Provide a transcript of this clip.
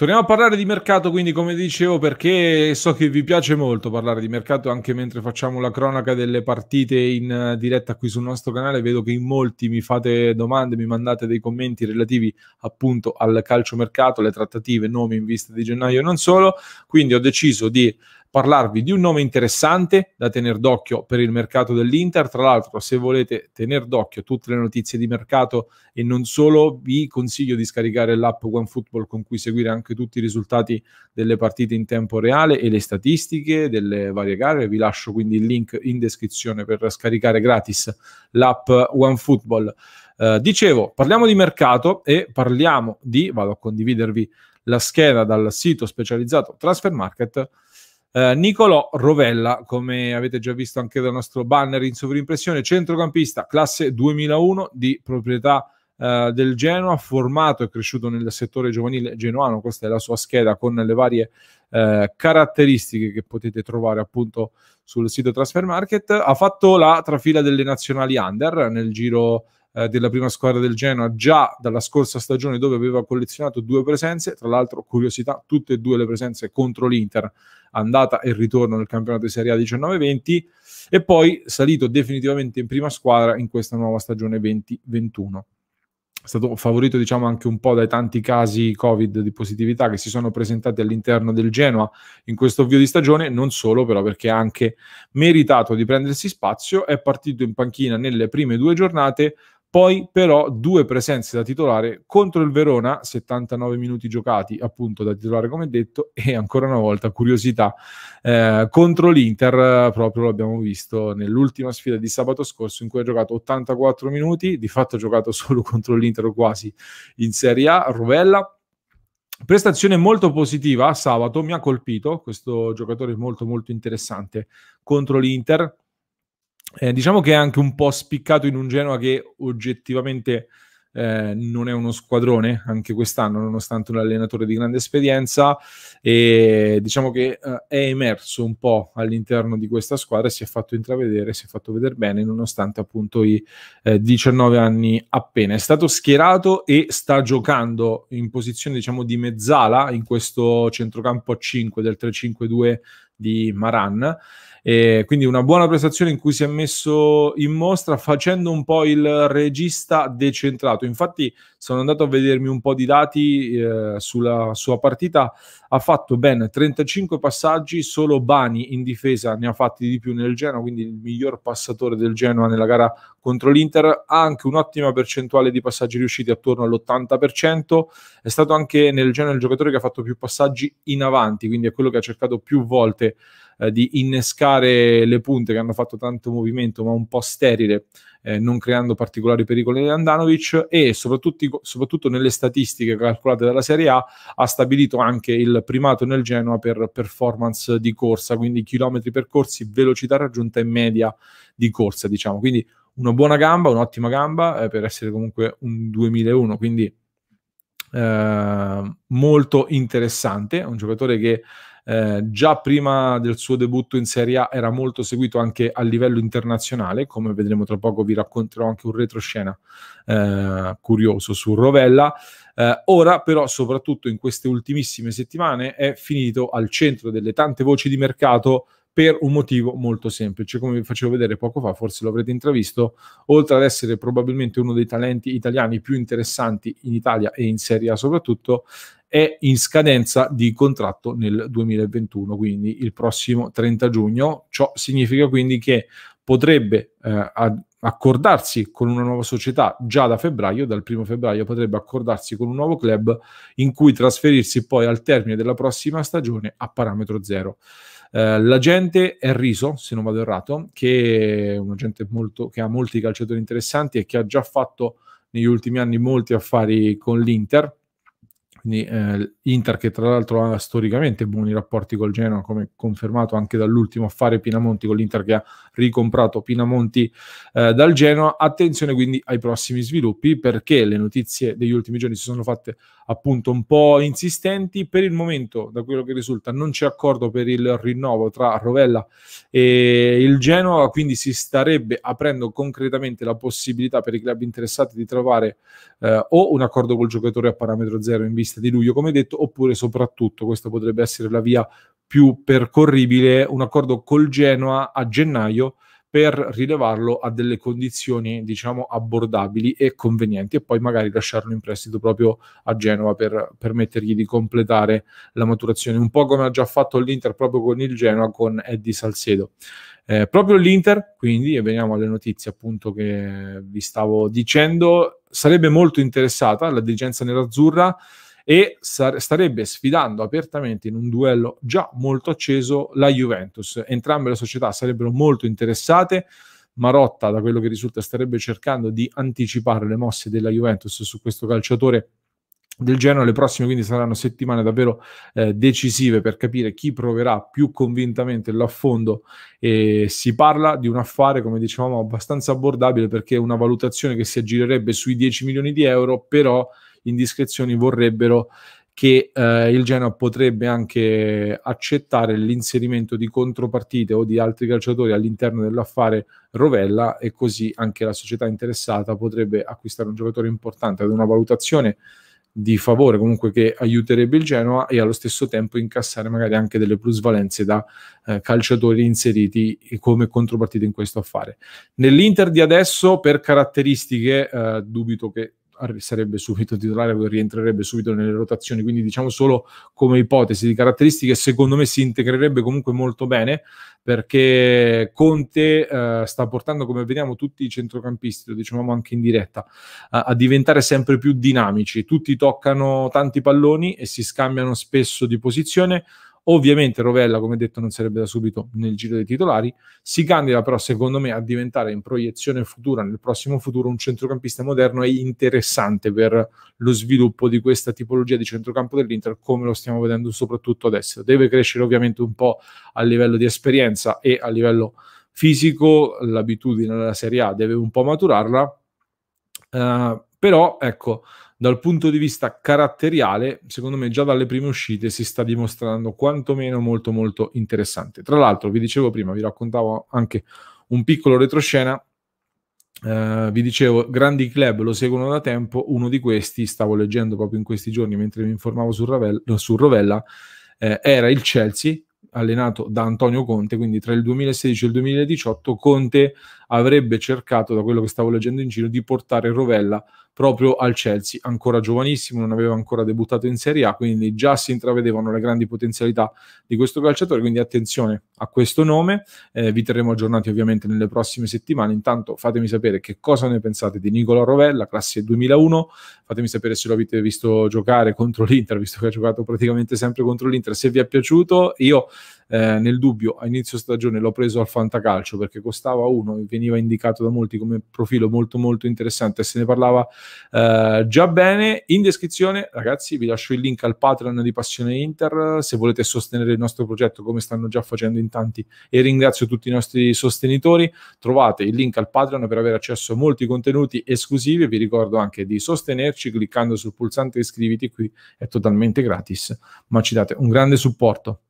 Torniamo a parlare di mercato, quindi come dicevo, perché so che vi piace molto parlare di mercato anche mentre facciamo la cronaca delle partite in eh, diretta qui sul nostro canale, vedo che in molti mi fate domande, mi mandate dei commenti relativi appunto al calciomercato, le trattative, nomi in vista di gennaio e non solo, quindi ho deciso di parlarvi di un nome interessante da tenere d'occhio per il mercato dell'Inter. Tra l'altro, se volete tenere d'occhio tutte le notizie di mercato e non solo, vi consiglio di scaricare l'app OneFootball con cui seguire anche tutti i risultati delle partite in tempo reale e le statistiche delle varie gare. Vi lascio quindi il link in descrizione per scaricare gratis l'app OneFootball. Uh, eh, dicevo, parliamo di mercato e parliamo di, vado a condividervi la scheda dal sito specializzato Transfer Market Uh, Nicolò Rovella, come avete già visto anche dal nostro banner in sovrimpressione, centrocampista classe 2001 di proprietà uh, del Genoa, formato e cresciuto nel settore giovanile genuano, questa è la sua scheda con le varie uh, caratteristiche che potete trovare appunto sul sito Transfer Market, ha fatto la trafila delle nazionali under nel giro eh, della prima squadra del Genoa già dalla scorsa stagione dove aveva collezionato due presenze, tra l'altro curiosità, tutte e due le presenze contro l'Inter, andata e ritorno nel campionato di Serie A 19-20 e poi salito definitivamente in prima squadra in questa nuova stagione 2021. è stato favorito diciamo anche un po' dai tanti casi covid di positività che si sono presentati all'interno del Genoa in questo avvio di stagione, non solo però perché ha anche meritato di prendersi spazio, è partito in panchina nelle prime due giornate, poi però due presenze da titolare contro il Verona, 79 minuti giocati appunto da titolare come detto, e ancora una volta curiosità eh, contro l'Inter, proprio l'abbiamo visto nell'ultima sfida di sabato scorso in cui ha giocato 84 minuti, di fatto ha giocato solo contro l'Inter o quasi in Serie A, Rovella. Prestazione molto positiva sabato, mi ha colpito questo giocatore molto molto interessante contro l'Inter, eh, diciamo che è anche un po' spiccato in un Genoa che oggettivamente eh, non è uno squadrone anche quest'anno, nonostante un allenatore di grande esperienza. E diciamo che eh, è emerso un po' all'interno di questa squadra e si è fatto intravedere, si è fatto vedere bene, nonostante appunto i eh, 19 anni appena. È stato schierato e sta giocando in posizione diciamo di mezzala in questo centrocampo a 5 del 3-5-2 di Maran. E quindi una buona prestazione in cui si è messo in mostra facendo un po' il regista decentrato. Infatti sono andato a vedermi un po' di dati eh, sulla sua partita. Ha fatto ben 35 passaggi, solo Bani in difesa ne ha fatti di più nel Genoa, quindi il miglior passatore del Genoa nella gara contro l'Inter. Ha anche un'ottima percentuale di passaggi riusciti attorno all'80%. È stato anche nel Genoa il giocatore che ha fatto più passaggi in avanti, quindi è quello che ha cercato più volte eh, di innescare le punte che hanno fatto tanto movimento ma un po' sterile, eh, non creando particolari pericoli ad Andanovic e soprattutto, soprattutto, nelle statistiche calcolate dalla Serie A ha stabilito anche il primato nel Genoa per performance di corsa, quindi chilometri percorsi, velocità raggiunta in media di corsa, diciamo. Quindi una buona gamba, un'ottima gamba eh, per essere comunque un 2001, quindi eh, molto interessante, un giocatore che eh, già prima del suo debutto in Serie A era molto seguito anche a livello internazionale, come vedremo tra poco vi racconterò anche un retroscena eh, curioso su Rovella. Eh, ora però, soprattutto in queste ultimissime settimane, è finito al centro delle tante voci di mercato per un motivo molto semplice. Come vi facevo vedere poco fa, forse lo avrete intravisto, oltre ad essere probabilmente uno dei talenti italiani più interessanti in Italia e in Serie A soprattutto, è in scadenza di contratto nel 2021, quindi il prossimo 30 giugno. Ciò significa quindi che potrebbe eh, accordarsi con una nuova società già da febbraio, dal primo febbraio potrebbe accordarsi con un nuovo club in cui trasferirsi poi al termine della prossima stagione a parametro zero. Eh, l'agente è Riso, se non vado errato, che è un agente molto, che ha molti calciatori interessanti e che ha già fatto negli ultimi anni molti affari con l'Inter quindi eh, Inter che tra l'altro ha storicamente buoni rapporti col Genoa, come confermato anche dall'ultimo affare Pinamonti con l'Inter che ha ricomprato Pinamonti eh, dal Genoa. Attenzione quindi ai prossimi sviluppi perché le notizie degli ultimi giorni si sono fatte appunto un po' insistenti. Per il momento, da quello che risulta, non c'è accordo per il rinnovo tra Rovella e il Genoa, quindi si starebbe aprendo concretamente la possibilità per i club interessati di trovare eh, o un accordo col giocatore a parametro zero in vista di luglio, come detto, oppure soprattutto, questa potrebbe essere la via più percorribile, un accordo col Genoa a gennaio per rilevarlo a delle condizioni diciamo abbordabili e convenienti e poi magari lasciarlo in prestito proprio a Genova per permettergli di completare la maturazione un po' come ha già fatto l'Inter proprio con il Genoa con Eddie Salcedo eh, proprio l'Inter quindi e veniamo alle notizie appunto che vi stavo dicendo sarebbe molto interessata la dirigenza nerazzurra e starebbe sfidando apertamente in un duello già molto acceso la Juventus. Entrambe le società sarebbero molto interessate. Marotta, da quello che risulta, starebbe cercando di anticipare le mosse della Juventus su questo calciatore del genere. Le prossime quindi saranno settimane davvero eh, decisive per capire chi proverà più convintamente l'affondo. E si parla di un affare, come dicevamo, abbastanza abbordabile perché è una valutazione che si aggirerebbe sui 10 milioni di euro, però indiscrezioni vorrebbero che eh, il Genoa potrebbe anche accettare l'inserimento di contropartite o di altri calciatori all'interno dell'affare Rovella e così anche la società interessata potrebbe acquistare un giocatore importante ad una valutazione di favore comunque che aiuterebbe il Genoa e allo stesso tempo incassare magari anche delle plusvalenze da eh, calciatori inseriti come contropartite in questo affare. Nell'Inter di adesso per caratteristiche eh, dubito che sarebbe subito titolare, rientrerebbe subito nelle rotazioni, quindi diciamo solo come ipotesi di caratteristiche, secondo me si integrerebbe comunque molto bene perché Conte eh, sta portando, come vediamo, tutti i centrocampisti, lo dicevamo anche in diretta, a, a, diventare sempre più dinamici, tutti toccano tanti palloni e si scambiano spesso di posizione. Ovviamente Rovella, come detto, non sarebbe da subito nel giro dei titolari. Si candida però, secondo me, a diventare in proiezione futura, nel prossimo futuro, un centrocampista moderno e interessante per lo sviluppo di questa tipologia di centrocampo dell'Inter, come lo stiamo vedendo soprattutto adesso. Deve crescere ovviamente un po' a livello di esperienza e a livello fisico, l'abitudine alla Serie A deve un po' maturarla. Uh, però ecco, dal punto di vista caratteriale, secondo me già dalle prime uscite si sta dimostrando quantomeno molto molto interessante. Tra l'altro, vi dicevo prima, vi raccontavo anche un piccolo retroscena, eh, vi dicevo, grandi club lo seguono da tempo, uno di questi, stavo leggendo proprio in questi giorni mentre mi informavo su, Ravel, su Rovella, eh, era il Chelsea, allenato da Antonio Conte, quindi tra il 2016 e il 2018 Conte avrebbe cercato, da quello che stavo leggendo in giro, di portare Rovella proprio al Chelsea, ancora giovanissimo, non aveva ancora debuttato in Serie A, quindi già si intravedevano le grandi potenzialità di questo calciatore, quindi attenzione a questo nome, eh, vi terremo aggiornati ovviamente nelle prossime settimane, intanto fatemi sapere che cosa ne pensate di Nicola Rovella, classe 2001, fatemi sapere se lo avete visto giocare contro l'Inter, visto che ha giocato praticamente sempre contro l'Inter, se vi è piaciuto, io eh, nel dubbio a inizio stagione l'ho preso al Fantacalcio perché costava uno e veniva indicato da molti come profilo molto molto interessante se ne parlava eh, già bene in descrizione ragazzi vi lascio il link al Patreon di Passione Inter se volete sostenere il nostro progetto come stanno già facendo in tanti e ringrazio tutti i nostri sostenitori trovate il link al Patreon per avere accesso a molti contenuti esclusivi vi ricordo anche di sostenerci cliccando sul pulsante iscriviti qui è totalmente gratis ma ci date un grande supporto